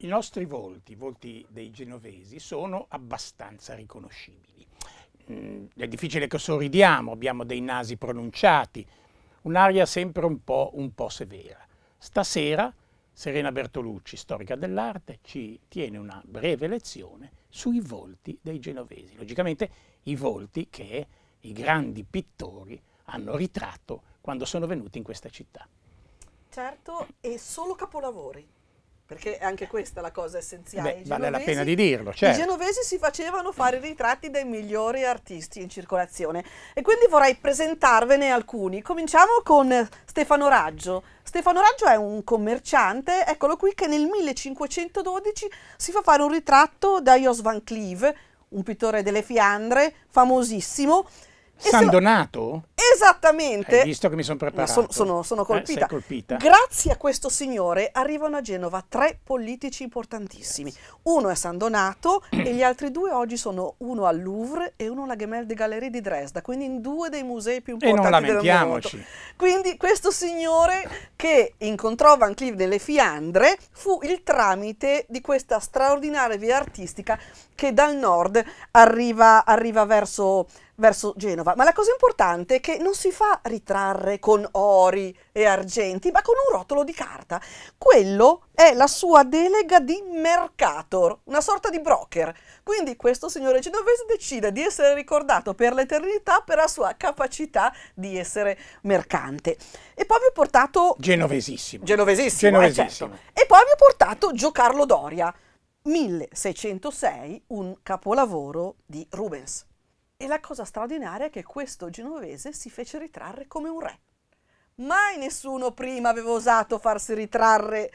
i nostri volti, i volti dei genovesi, sono abbastanza riconoscibili. Mm, è difficile che sorridiamo, abbiamo dei nasi pronunciati, un'aria sempre un po', un po' severa. Stasera Serena Bertolucci, storica dell'arte, ci tiene una breve lezione sui volti dei genovesi. Logicamente i volti che i grandi pittori hanno ritratto quando sono venuti in questa città. Certo, e solo capolavori. Perché è anche questa la cosa essenziale. Beh, vale la pena di dirlo, certo. I genovesi si facevano fare i ritratti dei migliori artisti in circolazione e quindi vorrei presentarvene alcuni. Cominciamo con Stefano Raggio. Stefano Raggio è un commerciante, eccolo qui, che nel 1512 si fa fare un ritratto da Jos van Cleve, un pittore delle Fiandre, famosissimo. San Donato? Esattamente. Hai visto che mi sono preparata. Sono, sono, sono eh, colpita. Eh, colpita. Grazie a questo signore arrivano a Genova tre politici importantissimi. Uno è San Donato e gli altri due oggi sono uno al Louvre e uno alla Gemelle Gallerie di Dresda, quindi in due dei musei più importanti del mondo. Quindi questo signore che incontrò Van Cleef nelle Fiandre fu il tramite di questa straordinaria via artistica che dal nord arriva, arriva verso, verso Genova. Ma la cosa importante è che perché non si fa ritrarre con ori e argenti, ma con un rotolo di carta. Quello è la sua delega di mercator, una sorta di broker. Quindi questo signore genovese decide di essere ricordato per l'eternità per la sua capacità di essere mercante. E poi vi ho portato... Genovesissimo. Genovesissimo, Genovesissimo. Eh, certo. E poi vi ho portato Giocarlo Doria, 1606, un capolavoro di Rubens. E la cosa straordinaria è che questo genovese si fece ritrarre come un re. Mai nessuno prima aveva osato farsi ritrarre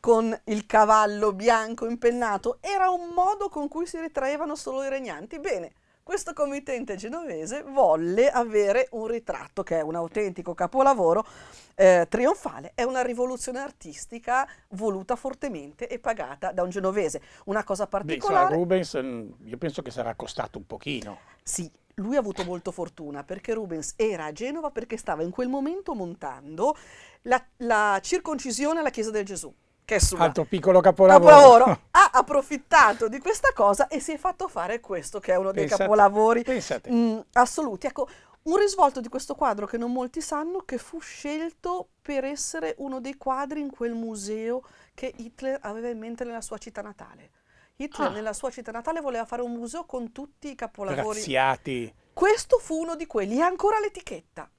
con il cavallo bianco impennato, era un modo con cui si ritraevano solo i regnanti. Bene, questo committente genovese volle avere un ritratto che è un autentico capolavoro eh, trionfale, è una rivoluzione artistica voluta fortemente e pagata da un genovese. Una cosa particolare... Beh, Rubens mm, io penso che sarà costato un pochino. Sì, lui ha avuto molto fortuna perché Rubens era a Genova perché stava in quel momento montando la, la circoncisione alla Chiesa del Gesù che sulla... Altro piccolo capolavoro. capolavoro. ha approfittato di questa cosa e si è fatto fare questo, che è uno dei capolavori Mh, mm, assoluti. Ecco, un risvolto di questo quadro che non molti sanno, che fu scelto per essere uno dei quadri in quel museo che Hitler aveva in mente nella sua città natale. Hitler ah. nella sua città natale voleva fare un museo con tutti i capolavori. Graziati. Questo fu uno di quelli, ha ancora l'etichetta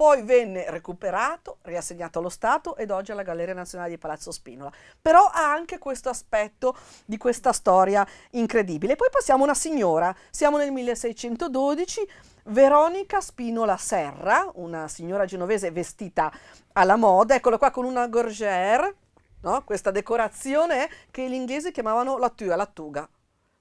poi venne recuperato, riassegnato allo Stato ed oggi alla Galleria Nazionale di Palazzo Spinola. Però ha anche questo aspetto di questa storia incredibile. Poi passiamo a una signora, siamo nel 1612, Veronica Spinola Serra, una signora genovese vestita alla moda, eccola qua con una gorgère, no? questa decorazione che gli inglesi chiamavano la tua, la tuga,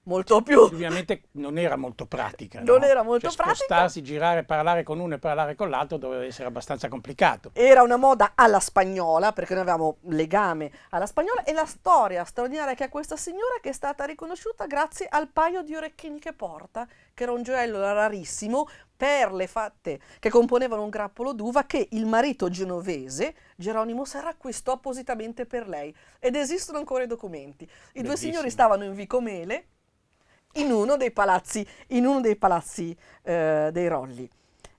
molto più. Ovviamente non era molto pratica. Non no? era molto cioè, pratica. Spostarsi, girare, parlare con uno e parlare con l'altro doveva essere abbastanza complicato. Era una moda alla spagnola, perché noi avevamo legame alla spagnola, e la storia straordinaria che ha questa signora che è stata riconosciuta grazie al paio di orecchini che porta, che era un gioiello rarissimo, perle fatte che componevano un grappolo d'uva che il marito genovese Geronimo Serra acquistò appositamente per lei ed esistono ancora i documenti. I Bellissimo. due signori stavano in Vicomele in uno dei palazzi, uno dei, palazzi eh, dei Rolli.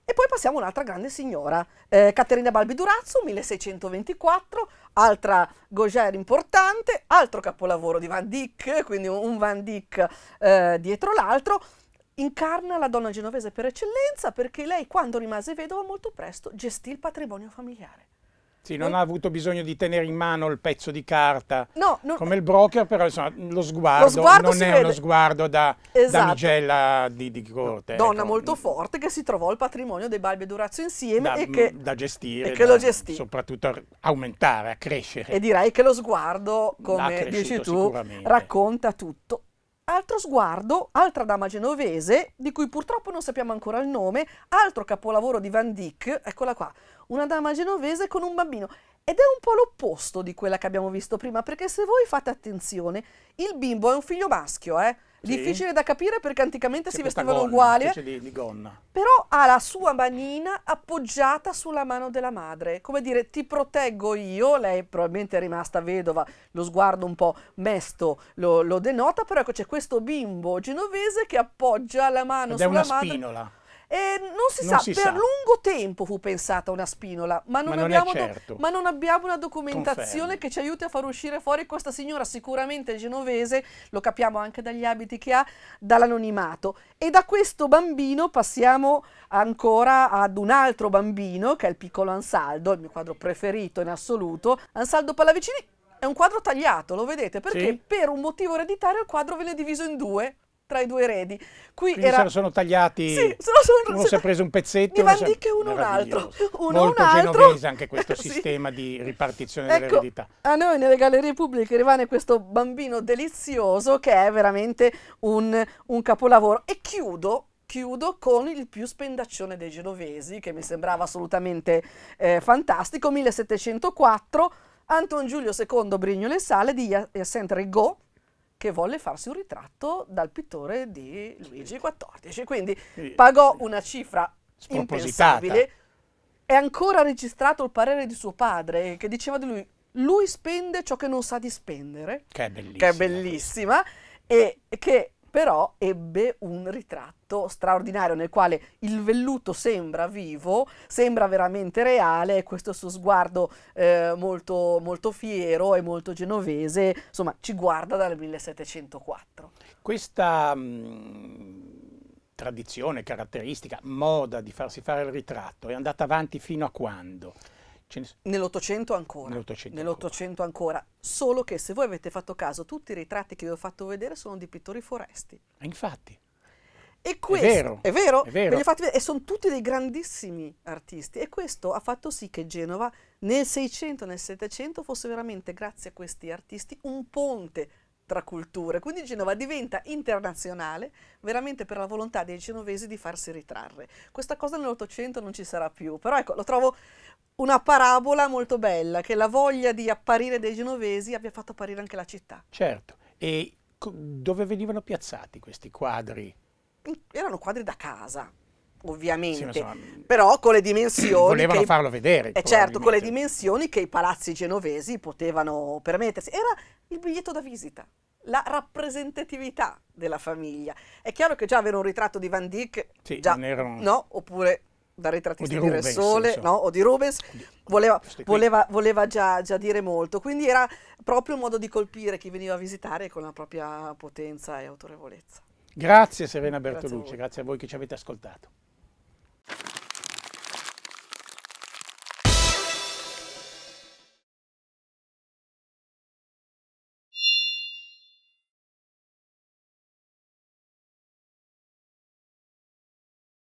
E poi passiamo a un'altra grande signora, eh, Caterina Balbi Durazzo, 1624, altra Gauger importante, altro capolavoro di Van Dyck, quindi un Van Dyck eh, dietro l'altro, incarna la donna genovese per eccellenza perché lei quando rimase vedova molto presto gestì il patrimonio familiare. Sì, non, non ha avuto bisogno di tenere in mano il pezzo di carta no, non... come il broker, però insomma, lo, sguardo lo sguardo non è vede. uno sguardo da, damigella esatto. di, di, corte. Donna ecco. molto forte che si trovò il patrimonio dei Balbi e Durazzo insieme da, e che, da gestire, e che da, lo gestì. soprattutto a aumentare, a crescere. E direi che lo sguardo, come dici tu, racconta tutto altro sguardo, altra dama genovese, di cui purtroppo non sappiamo ancora il nome, altro capolavoro di Van Dyck, eccola qua, una dama genovese con un bambino. Ed è un po' l'opposto di quella che abbiamo visto prima, perché se voi fate attenzione, il bimbo è un figlio maschio, eh? Sì. Difficile da capire perché anticamente si vestivano gonna, uguali. Di, di gonna. Però ha la sua manina appoggiata sulla mano della madre. Come dire, ti proteggo io. Lei probabilmente è rimasta vedova, lo sguardo un po' mesto lo, lo denota. Però ecco, c'è questo bimbo genovese che appoggia la mano Ed sulla madre. È una madre. spinola. Eh, non si non sa, si per sa. lungo tempo fu pensata una spinola, ma non, ma abbiamo, non certo. ma non abbiamo una documentazione Confermi. che ci aiuti a far uscire fuori questa signora, sicuramente genovese, lo capiamo anche dagli abiti che ha, dall'anonimato. E da questo bambino passiamo ancora ad un altro bambino, che è il piccolo Ansaldo, il mio quadro preferito in assoluto. Ansaldo Pallavicini è un quadro tagliato, lo vedete, perché sì. per un motivo ereditario il quadro viene diviso in due tra i due eredi. Qui Quindi era... se lo sono tagliati, sì, se lo sono... uno si è preso un pezzetto, di Van Dyck uno un altro. Uno Molto un altro. genovese anche questo sì. sistema di ripartizione ecco, dell'eredità. A noi nelle gallerie pubbliche rimane questo bambino delizioso che è veramente un, un capolavoro. E chiudo chiudo con il più spendaccione dei genovesi, che mi sembrava assolutamente eh, fantastico, 1704, Anton Giulio II Brignole Sale di Hyacinthe Rigaud, che volle farsi un ritratto dal pittore di Luigi XIV. Quindi pagò una cifra impensabile. È ancora registrato il parere di suo padre che diceva di lui, lui spende ciò che non sa di spendere, che è bellissima, che è bellissima e che però ebbe un ritratto straordinario nel quale il velluto sembra vivo, sembra veramente reale e questo suo sguardo eh, molto, molto, fiero e molto genovese, insomma, ci guarda dal 1704. Questa mh, mm, tradizione, caratteristica, moda di farsi fare il ritratto è andata avanti fino a quando? Nell'Ottocento ancora. Nell'Ottocento, Nell'Ottocento ancora. ancora. Solo che se voi avete fatto caso, tutti i ritratti che vi ho fatto vedere sono di pittori foresti. E eh, infatti. E questo, è vero, è vero, è vero. Vedere, e sono tutti dei grandissimi artisti e questo ha fatto sì che Genova nel 600 nel 700 fosse veramente grazie a questi artisti un ponte tra culture. Quindi Genova diventa internazionale veramente per la volontà dei genovesi di farsi ritrarre. Questa cosa nell'Ottocento non ci sarà più, però ecco, lo trovo una parabola molto bella, che la voglia di apparire dei genovesi abbia fatto apparire anche la città. Certo, e dove venivano piazzati questi quadri? Erano quadri da casa, ovviamente, sì, so, mm, però con le dimensioni... Volevano che, farlo vedere. E eh, certo, con le dimensioni che i palazzi genovesi potevano permettersi. Era il biglietto da visita, la rappresentatività della famiglia. È chiaro che già avere un ritratto di Van Dyck, sì, già, erano... no, oppure da ritrattista di, di Rubens, Ressole so. no? o di Rubens, voleva, voleva, voleva già, già, dire molto. Quindi era proprio un modo di colpire chi veniva a visitare con la propria potenza e autorevolezza. Grazie Serena Bertolucci, grazie a voi, grazie a voi che ci avete ascoltato.